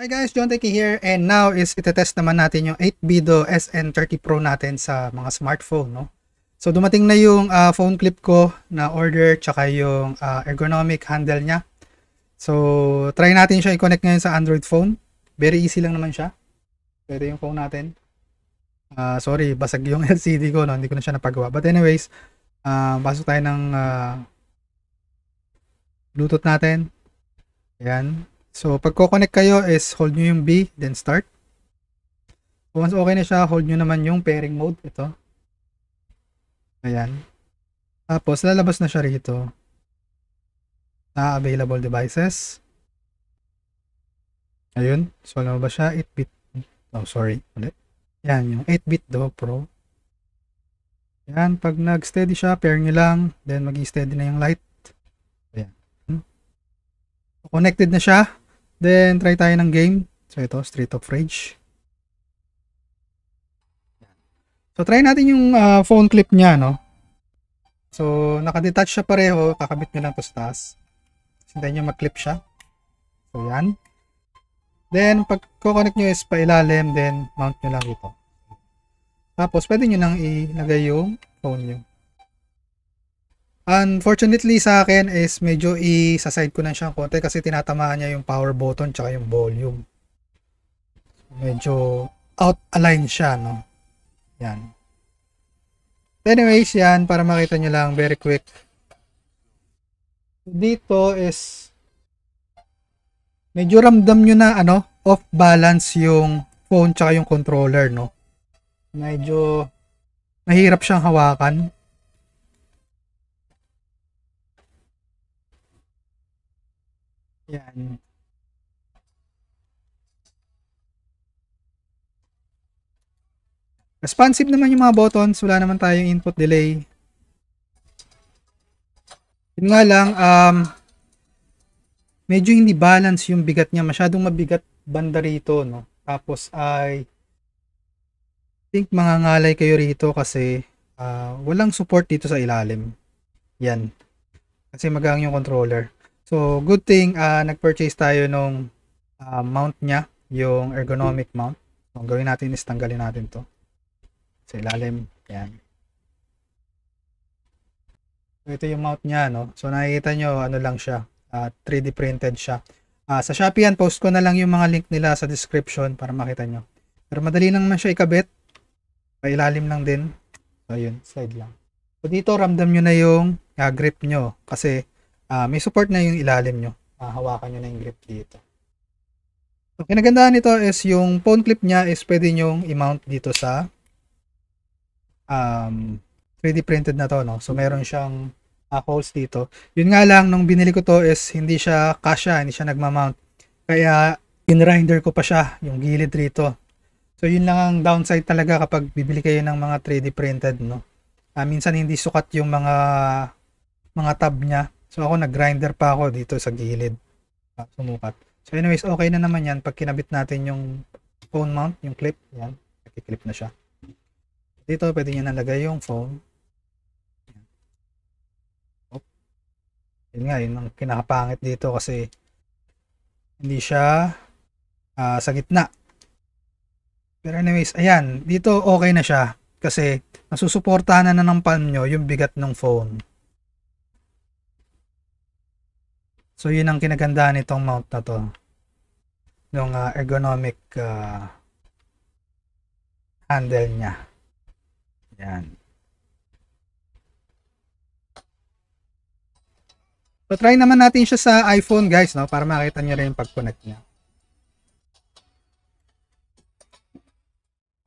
Hi guys, John Teki here and now is itetest naman natin yung 8Bido SN30 Pro natin sa mga smartphone. No? So dumating na yung uh, phone clip ko na order tsaka yung uh, ergonomic handle niya. So try natin siya i-connect ngayon sa Android phone. Very easy lang naman siya. Pwede yung phone natin. Uh, sorry, basag yung LCD ko. No? Hindi ko na siya napagawa. But anyways, uh, basok tayo ng uh, Bluetooth natin. Ayan. So, pagko-connect kayo is hold nyo yung B, then start. once okay na siya, hold nyo naman yung pairing mode. Ito. Ayan. Tapos, lalabas na siya rito na available devices. Ayun. So, alam siya? 8-bit. Oh, sorry. Ulit. Yan, yung 8-bit do Pro. Yan, pag nag-steady siya, pair nyo lang. Then, mag-steady na yung light. Connected na siya. Then, try tayo ng game. So, ito, Street of Rage. So, try natin yung uh, phone clip niya, no? So, nakadetach siya pareho. Kakabit nyo lang to sa taas. Sintayin nyo mag-clip siya. So, yan. Then, pag kukonek nyo is pailalim, then mount nyo lang ito. Tapos, pwede nyo nang ilagay yung phone nyo. Unfortunately sa akin is medyo i-side ko na siyang konti kasi tinatamaan niya yung power button tsaka yung volume. Medyo out align siya, no? Yan. Anyways, yan para makita nyo lang very quick. Dito is medyo ramdam nyo na ano, off balance yung phone tsaka yung controller, no? Medyo mahirap siyang hawakan Yan. Responsive naman yung mga buttons. Wala naman tayong input delay. Yun nga lang, um, medyo hindi balance yung bigat niya. Masyadong mabigat banda rito, no? Tapos ay, think mga ngalay kayo rito kasi uh, walang support dito sa ilalim. Yan. Kasi magang yung controller. So, good thing uh, nag-purchase tayo nung uh, mount niya, yung ergonomic mount. So, ang gawin natin is tanggalin natin to. Sa ilalim, Ayan. So, ito yung mount niya, no? So, nakikita nyo, ano lang siya, uh, ah, 3D printed siya. Uh, sa Shopee yan, post ko na lang yung mga link nila sa description para makita nyo. Pero madali lang man siya ikabit. Pailalim lang din. So, yun, slide lang. So, dito, ramdam nyo na yung uh, grip nyo. Kasi, uh, may support na yung ilalim nyo. Uh, hawakan nyo na yung grip dito. So, kinagandahan nito is yung phone clip niya is pwede nyong i-mount dito sa um, 3D printed na to. No? So, meron siyang uh, holes dito. Yun nga lang, nung binili ko to is hindi siya kasha, hindi siya nagmamount. Kaya, in-rinder ko pa siya, yung gilid rito. So, yun lang ang downside talaga kapag bibili kayo ng mga 3D printed. No? Uh, minsan, hindi sukat yung mga mga tab niya So ako nag-grinder pa ako dito sa gilid. Uh, sumukat. So anyways, okay na naman yan pag kinabit natin yung phone mount, yung clip. Yan, nakiklip na siya. Dito pwede niya nalagay yung phone. Yan. Oh. Yun nga, yun ang kinakapangit dito kasi hindi siya uh, sa gitna. Pero anyways, ayan, dito okay na siya kasi nasusuportahan na, na ng palm nyo yung bigat ng phone. So yun ang kinagandahan nitong mount na to. Yung uh, ergonomic uh, handle niya. Yan. So try naman natin siya sa iPhone guys no para makita niyo rin yung pag-connect niya.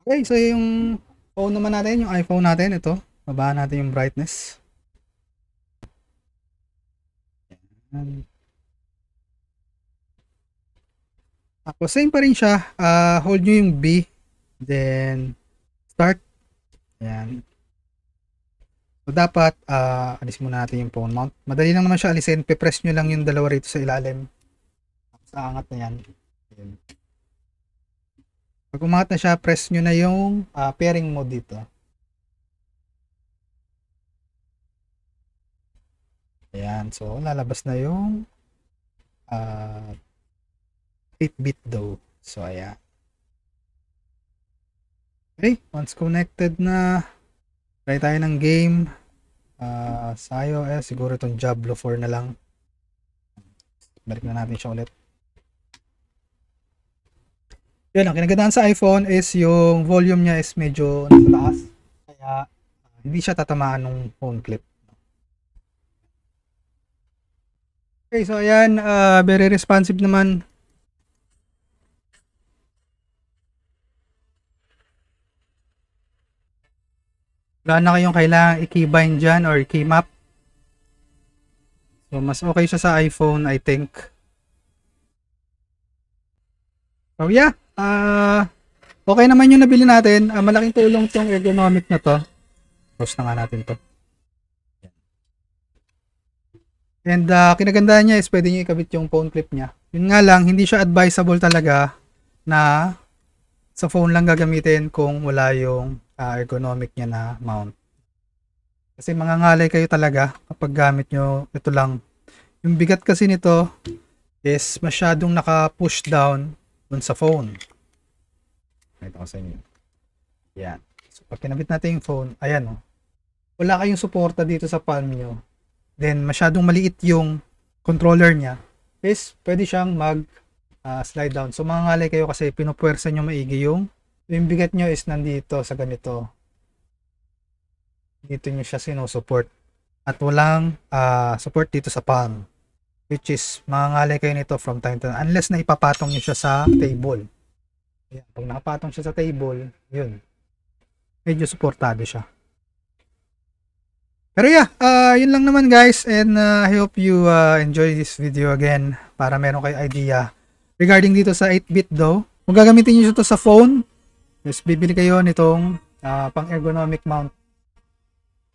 Okay, so yung phone naman natin, yung iPhone natin, ito. Babaan natin yung brightness. Ayan. Tapos same pa rin siya. Uh, hold nyo yung B. Then, start. Ayan. So, dapat, uh, alis muna natin yung phone mount. Madali lang naman siya alisin. Pipress nyo lang yung dalawa rito sa ilalim. Tapos, aangat na yan. Ayan. Pag umangat na siya, press nyo na yung uh, pairing mode dito. Ayan. So, lalabas na yung uh, 8-bit daw. So, ayan. Okay, once connected na, try tayo ng game. Uh, sa iOS, siguro itong Diablo 4 na lang. Balik na natin siya ulit. Yun, ang kinagandaan sa iPhone is yung volume niya is medyo nasa taas. Kaya, uh, hindi siya tatamaan ng phone clip. Okay, so ayan, uh, very responsive naman. wala na kayong kailangan i-keybind dyan or keymap. So, mas okay siya sa iPhone, I think. So, yeah. Uh, okay naman yung nabili natin. Uh, malaking tulong tong ergonomic na to. Close na nga natin to. And uh, kinagandaan niya is pwede niyo ikabit yung phone clip niya. Yun nga lang, hindi siya advisable talaga na sa phone lang gagamitin kung wala yung uh, ergonomic niya na mount. Kasi mangangalay kayo talaga kapag gamit nyo ito lang. Yung bigat kasi nito is masyadong naka-push down dun sa phone. Ito ko sa inyo. Yan. So, pag kinabit natin yung phone, ayan o. Oh. Wala kayong suporta dito sa palm nyo. Then, masyadong maliit yung controller niya. Is, pwede siyang mag uh, slide down. So, mangangalay kayo kasi pinupwersa nyo maigi yung So, yung bigat nyo is nandito sa ganito. Dito nyo siya sinusupport. At walang uh, support dito sa palm. Which is, mangangalay kayo nito from time to time. Unless na ipapatong nyo siya sa table. Ayan, pag nakapatong siya sa table, yun. Medyo supportado siya. Pero yeah, uh, yun lang naman guys and uh, I hope you uh, enjoy this video again para meron kayo idea regarding dito sa 8-bit though. Kung gagamitin nyo ito sa phone, Yes, bibili kayo nitong uh, ah, pang ergonomic mount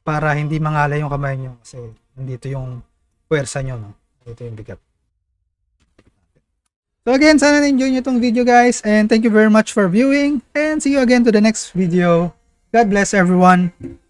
para hindi mangalay yung kamay nyo kasi nandito yung puwersa nyo, no? Dito yung bigat. So again, sana na-enjoy nyo itong video guys and thank you very much for viewing and see you again to the next video. God bless everyone.